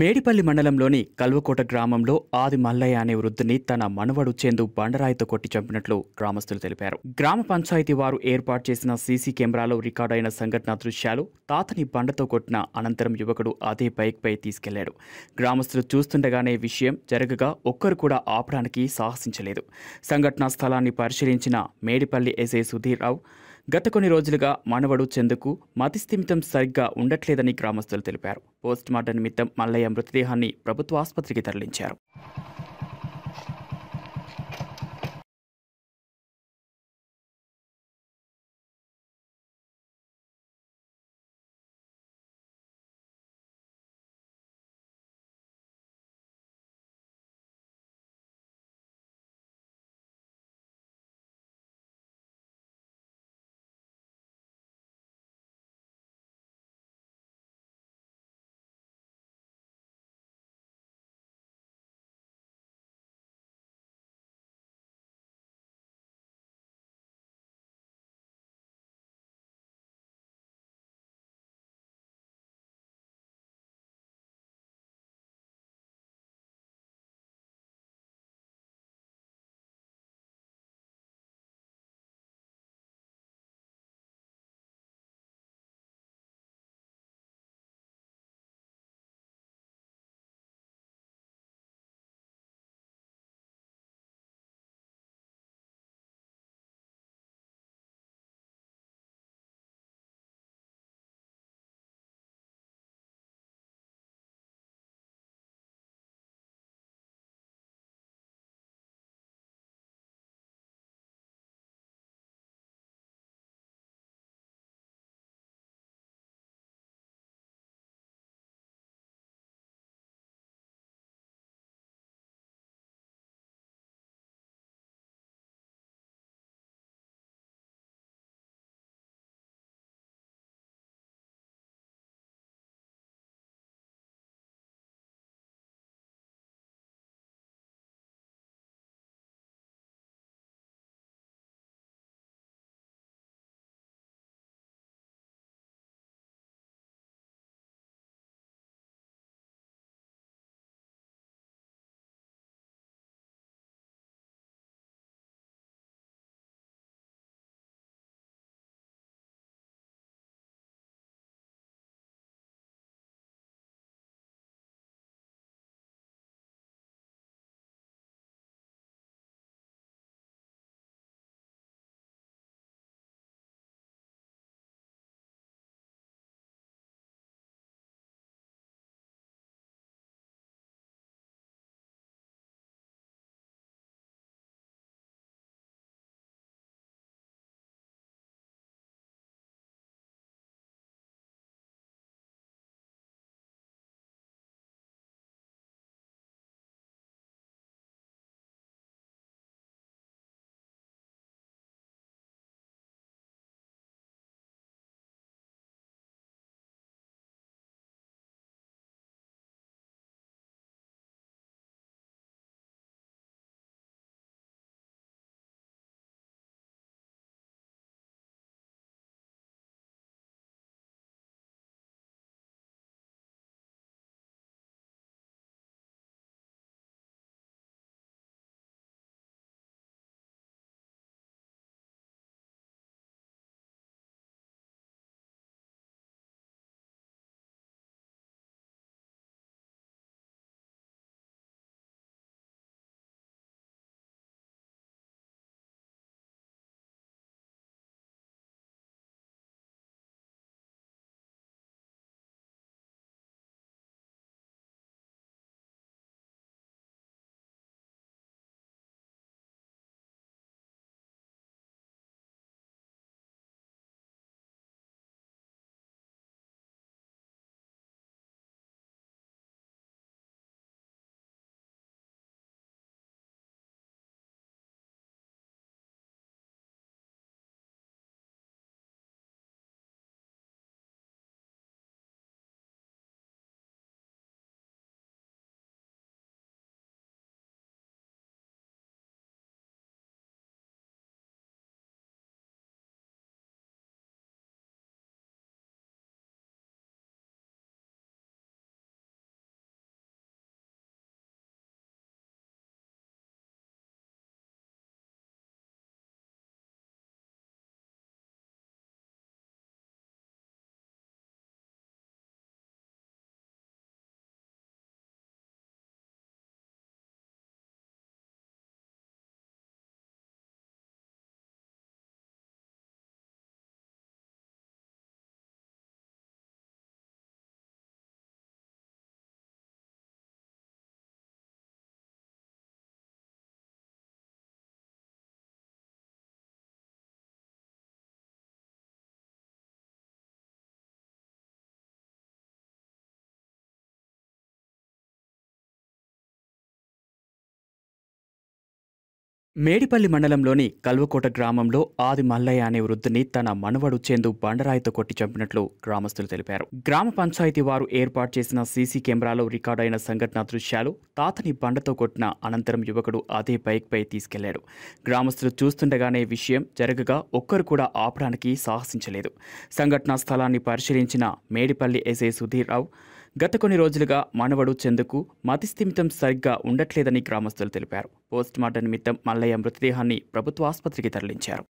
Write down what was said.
మేడిపల్లి మండలంలోని కల్వకోట గ్రామంలో ఆది మల్లయ్య అనే వృద్ధుని తన మనవడు చెందు బండరాయితో కొట్టి చంపినట్లు గ్రామస్తులు తెలిపారు గ్రామ పంచాయతీ వారు ఏర్పాటు చేసిన సీసీ కెమెరాలో రికార్డైన సంఘటన దృశ్యాలు తాతని బండతో కొట్టిన అనంతరం యువకుడు అదే బైక్పై తీసుకెళ్లాడు గ్రామస్తులు చూస్తుండగానే విషయం జరగగా ఒక్కరు కూడా ఆపడానికి సాహసించలేదు సంఘటనా స్థలాన్ని పరిశీలించిన మేడిపల్లి ఎస్ఐ సుధీర్రావు గత కొన్ని రోజులుగా మనవడు చందుకు మతిస్థిమితం సరిగ్గా ఉండట్లేదని గ్రామస్తులు తెలిపారు పోస్టుమార్టం నిమిత్తం మల్లయ్య మృతదేహాన్ని ప్రభుత్వ ఆసుపత్రికి తరలించారు మేడిపల్లి మండలంలోని కల్వకోట గ్రామంలో ఆది మల్లయ్య అనే వృద్ధుని తన మనవడు చెందు బండరాయితో కొట్టి చంపినట్లు గ్రామస్తులు తెలిపారు గ్రామ పంచాయతీ వారు ఏర్పాటు చేసిన సీసీ కెమెరాలో రికార్డైన సంఘటన దృశ్యాలు తాతని బండతో కొట్టిన అనంతరం యువకుడు అదే బైక్పై తీసుకెళ్లారు గ్రామస్తులు చూస్తుండగానే విషయం జరగగా ఒక్కరు కూడా ఆపడానికి సాహసించలేదు సంఘటనా స్థలాన్ని పరిశీలించిన మేడిపల్లి సుధీర్ సుధీర్రావు గత కొన్ని రోజులుగా మనవడు చందుకు మతిస్థిమితం సరిగ్గా ఉండట్లేదని గ్రామస్తులు తెలిపారు పోస్ట్ నిమిత్తం మల్లయ్య మృతదేహాన్ని ప్రభుత్వ ఆసుపత్రికి తరలించారు